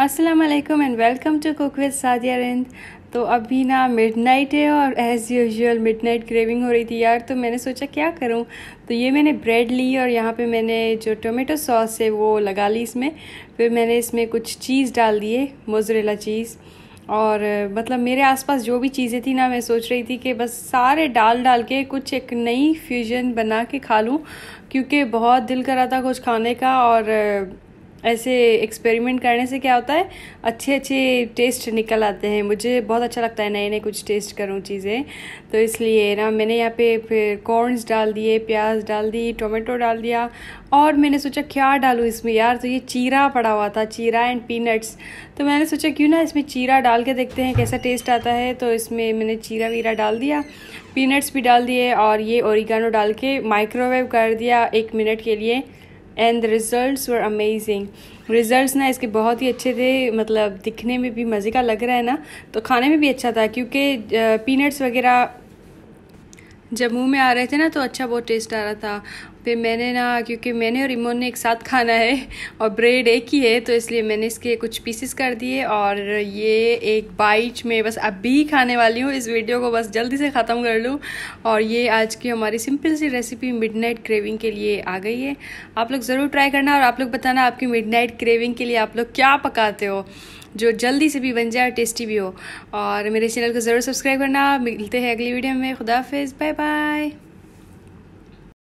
अस्सलाम वालेकुम and welcome to cook with Sadia Rind तो अभी ना मिडनाइट है और एज़ यूजुअल मिडनाइट क्रेविंग हो रही थी यार तो मैंने सोचा क्या करूं तो ये मैंने ब्रेड ली और यहाँ पे मैंने जो टोमेटो सॉस है वो लगा ली इसमें फिर मैंने इसमें कुछ चीज़ डाल दिए मोजरेला चीज़ और मतलब मेरे आसपास जो भी चीज़ें थी ना मैं सोच रही थी कि बस सारे डाल डाल के कुछ एक नई फ्यूजन बना के खा लूँ क्योंकि बहुत दिल करा था कुछ खाने का और ऐसे एक्सपेरिमेंट करने से क्या होता है अच्छे अच्छे टेस्ट निकल आते हैं मुझे बहुत अच्छा लगता है नए नए कुछ टेस्ट करूँ चीज़ें तो इसलिए ना मैंने यहाँ पे फिर कॉर्नस डाल दिए प्याज डाल दी टोमेटो डाल दिया और मैंने सोचा क्या डालूँ इसमें यार तो ये चीरा पड़ा हुआ था चीरा एंड पीनट्स तो मैंने सोचा क्यों ना इसमें चीरा डाल के देखते हैं कैसा टेस्ट आता है तो इसमें मैंने चीरा वीरा डाल दिया पीनट्स भी डाल दिए और ये ओरिगानो डाल के माइक्रोवेव कर दिया एक मिनट के लिए and the result were amazing result ना इसके बहुत ही अच्छे थे मतलब दिखने में भी मज़े का लग रहा है ना तो खाने में भी अच्छा था क्योंकि पीनट्स वगैरह जब मुंह में आ रहे थे ना तो अच्छा बहुत टेस्ट आ रहा था फिर मैंने ना क्योंकि मैंने और इमोन ने एक साथ खाना है और ब्रेड एक ही है तो इसलिए मैंने इसके कुछ पीसेस कर दिए और ये एक बाइट में बस अभी खाने वाली हूँ इस वीडियो को बस जल्दी से ख़त्म कर लूँ और ये आज की हमारी सिंपल सी रेसिपी मिडनाइट क्रेविंग के लिए आ गई है आप लोग ज़रूर ट्राई करना और आप लोग बताना आपकी मिड क्रेविंग के लिए आप लोग क्या पकाते हो जो जल्दी से भी बन जाए और टेस्टी भी हो और मेरे चैनल को ज़रूर सब्सक्राइब करना मिलते हैं अगली वीडियो में खुदाफिज बाय बाय